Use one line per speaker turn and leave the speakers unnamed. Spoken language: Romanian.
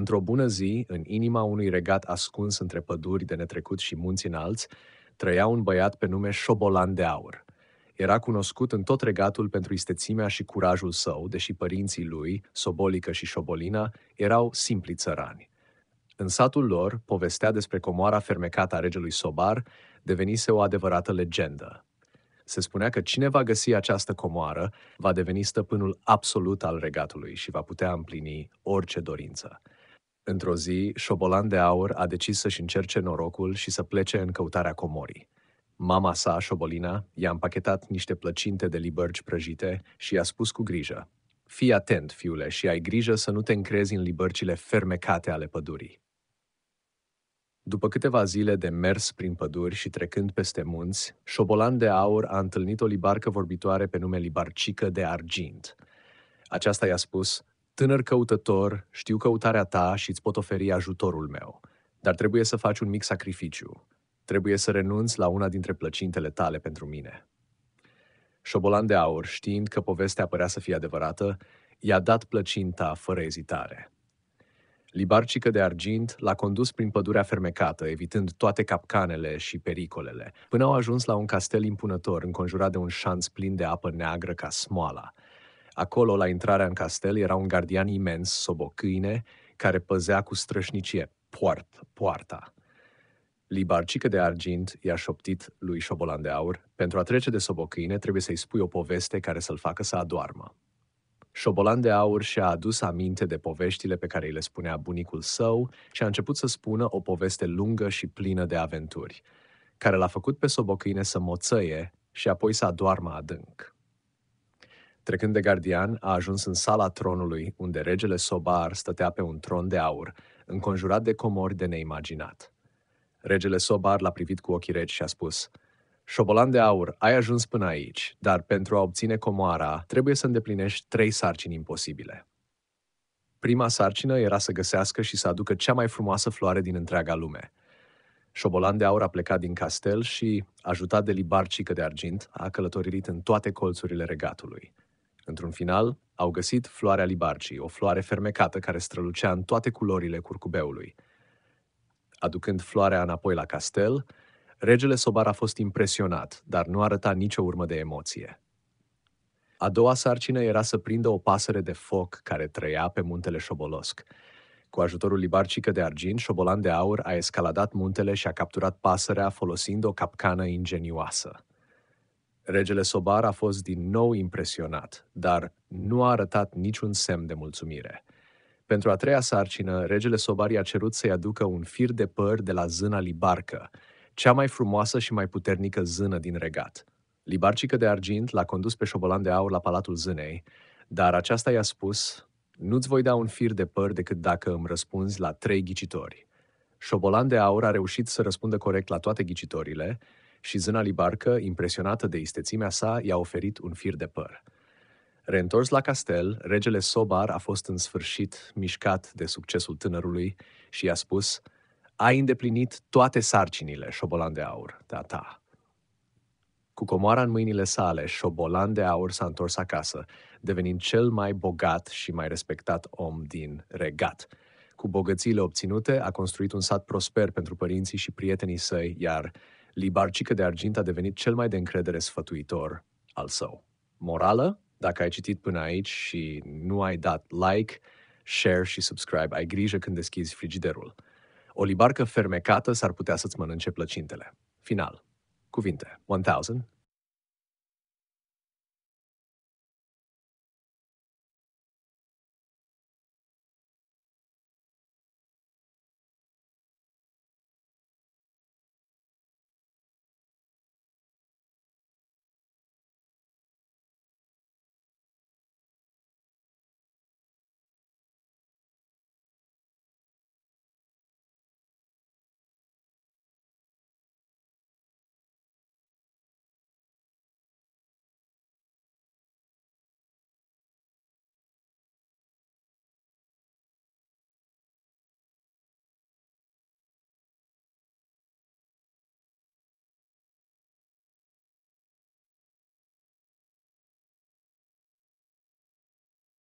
Într-o bună zi, în inima unui regat ascuns între păduri de netrecut și munți înalți, trăia un băiat pe nume Șobolan de Aur. Era cunoscut în tot regatul pentru istețimea și curajul său, deși părinții lui, Sobolică și Șobolina, erau simpli țărani. În satul lor, povestea despre comoara fermecată a regelui Sobar devenise o adevărată legendă. Se spunea că cine va găsi această comoară va deveni stăpânul absolut al regatului și va putea împlini orice dorință. Într-o zi, Șobolan de Aur a decis să-și încerce norocul și să plece în căutarea comorii. Mama sa, Șobolina, i-a împachetat niște plăcinte de libărci prăjite și i-a spus cu grijă, Fii atent, fiule, și ai grijă să nu te încrezi în libărcile fermecate ale pădurii. După câteva zile de mers prin păduri și trecând peste munți, Șobolan de Aur a întâlnit o libarcă vorbitoare pe nume Libarcică de Argint. Aceasta i-a spus, Tânăr căutător, știu căutarea ta și îți pot oferi ajutorul meu, dar trebuie să faci un mic sacrificiu. Trebuie să renunți la una dintre plăcintele tale pentru mine. Șobolan de aur, știind că povestea părea să fie adevărată, i-a dat plăcinta fără ezitare. Libarcică de argint l-a condus prin pădurea fermecată, evitând toate capcanele și pericolele, până au ajuns la un castel impunător înconjurat de un șanț plin de apă neagră ca smoala – Acolo, la intrarea în castel, era un gardian imens, câine, care păzea cu strășnicie poart, poarta. Libarcică de argint i-a șoptit lui Șobolan de Aur, pentru a trece de sobocâine trebuie să-i spui o poveste care să-l facă să adoarmă. Șobolan de Aur și-a adus aminte de poveștile pe care îi le spunea bunicul său și a început să spună o poveste lungă și plină de aventuri, care l-a făcut pe sobocâine să moțăie și apoi să adoarmă adânc. Trecând de gardian, a ajuns în sala tronului, unde regele Sobar stătea pe un tron de aur, înconjurat de comori de neimaginat. Regele Sobar l-a privit cu ochii reci și a spus, Șobolan de aur, ai ajuns până aici, dar pentru a obține comoara trebuie să îndeplinești trei sarcini imposibile. Prima sarcină era să găsească și să aducă cea mai frumoasă floare din întreaga lume. Șobolan de aur a plecat din castel și, ajutat de libarcică de argint, a călătorit în toate colțurile regatului. Într-un final, au găsit floarea libarcii, o floare fermecată care strălucea în toate culorile curcubeului. Aducând floarea înapoi la castel, regele Sobar a fost impresionat, dar nu arăta nicio urmă de emoție. A doua sarcină era să prindă o pasăre de foc care trăia pe muntele Șobolosc. Cu ajutorul libarcică de argint, Șobolan de Aur a escaladat muntele și a capturat pasărea folosind o capcană ingenioasă. Regele Sobar a fost din nou impresionat, dar nu a arătat niciun semn de mulțumire. Pentru a treia sarcină, regele Sobar i-a cerut să-i aducă un fir de păr de la zâna Libarcă, cea mai frumoasă și mai puternică zână din regat. Libarcică de argint l-a condus pe șobolan de aur la Palatul Zânei, dar aceasta i-a spus, nu-ți voi da un fir de păr decât dacă îmi răspunzi la trei ghicitori. Șobolan de aur a reușit să răspundă corect la toate ghicitorile, și zâna libarcă, impresionată de istețimea sa, i-a oferit un fir de păr. Reîntors la castel, regele Sobar a fost în sfârșit mișcat de succesul tânărului și i-a spus Ai îndeplinit toate sarcinile, șobolan de aur, de-a ta. Cu comoara în mâinile sale, șobolan de aur s-a întors acasă, devenind cel mai bogat și mai respectat om din regat. Cu bogățiile obținute, a construit un sat prosper pentru părinții și prietenii săi, iar Libarcică de argint a devenit cel mai de încredere sfătuitor al său. Morală? Dacă ai citit până aici și nu ai dat like, share și subscribe, ai grijă când deschizi frigiderul. O libarcă fermecată s-ar putea să-ți mănânce plăcintele. Final. Cuvinte. 1000